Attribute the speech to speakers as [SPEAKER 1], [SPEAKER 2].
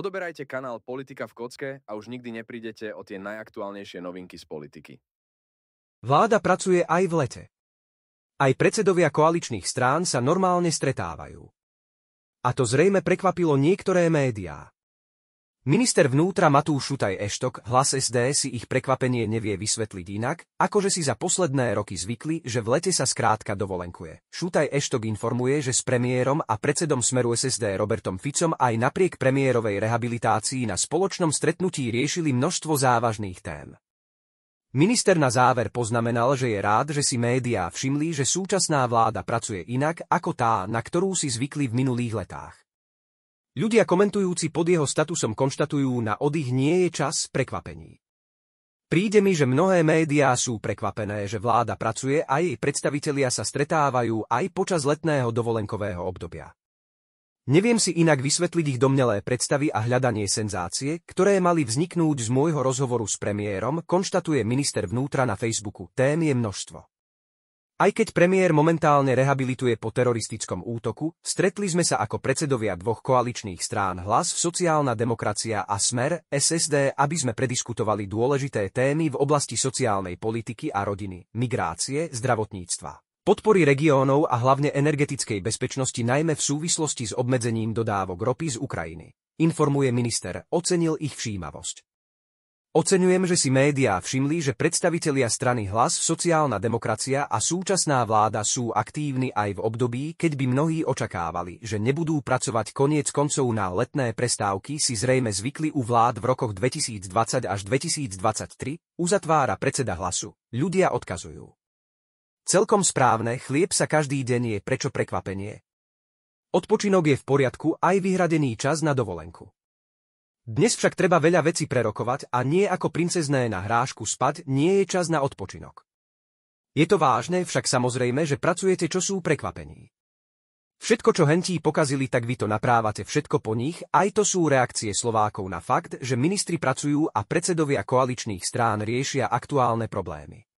[SPEAKER 1] Odoberajte kanál Politika v kocke a už nikdy neprídete o tie najaktuálnejšie novinky z politiky. Vláda pracuje aj v lete. Aj predsedovia koaličných strán sa normálne stretávajú. A to zrejme prekvapilo niektoré médiá. Minister vnútra Matúš Šutaj Eštok, hlas SD si ich prekvapenie nevie vysvetliť inak, ako že si za posledné roky zvykli, že v lete sa skrátka dovolenkuje. Šutaj Eštok informuje, že s premiérom a predsedom Smeru SSD Robertom Ficom aj napriek premiérovej rehabilitácii na spoločnom stretnutí riešili množstvo závažných tém. Minister na záver poznamenal, že je rád, že si médiá všimli, že súčasná vláda pracuje inak ako tá, na ktorú si zvykli v minulých letách. Ľudia komentujúci pod jeho statusom konštatujú na odých nie je čas prekvapení. Príde mi, že mnohé médiá sú prekvapené, že vláda pracuje a jej predstavitelia sa stretávajú aj počas letného dovolenkového obdobia. Neviem si inak vysvetliť ich domnelé predstavy a hľadanie senzácie, ktoré mali vzniknúť z môjho rozhovoru s premiérom, konštatuje minister vnútra na Facebooku. Tém je množstvo. Aj keď premiér momentálne rehabilituje po teroristickom útoku, stretli sme sa ako predsedovia dvoch koaličných strán Hlas, Sociálna demokracia a Smer, SSD, aby sme prediskutovali dôležité témy v oblasti sociálnej politiky a rodiny, migrácie, zdravotníctva podpory regiónov a hlavne energetickej bezpečnosti najmä v súvislosti s obmedzením dodávok ropy z Ukrajiny. Informuje minister, ocenil ich všímavosť. Oceňujem, že si médiá všimli, že predstavitelia strany Hlas, sociálna demokracia a súčasná vláda sú aktívni aj v období, keď by mnohí očakávali, že nebudú pracovať koniec koncov na letné prestávky si zrejme zvykli u vlád v rokoch 2020 až 2023, uzatvára predseda Hlasu. Ľudia odkazujú. Celkom správne, chlieb sa každý deň je prečo prekvapenie. Odpočinok je v poriadku aj vyhradený čas na dovolenku. Dnes však treba veľa vecí prerokovať a nie ako princezné na hrášku spať nie je čas na odpočinok. Je to vážne, však samozrejme, že pracujete, čo sú prekvapení. Všetko, čo hentí pokazili, tak vy to naprávate všetko po nich, aj to sú reakcie Slovákov na fakt, že ministri pracujú a predsedovia koaličných strán riešia aktuálne problémy.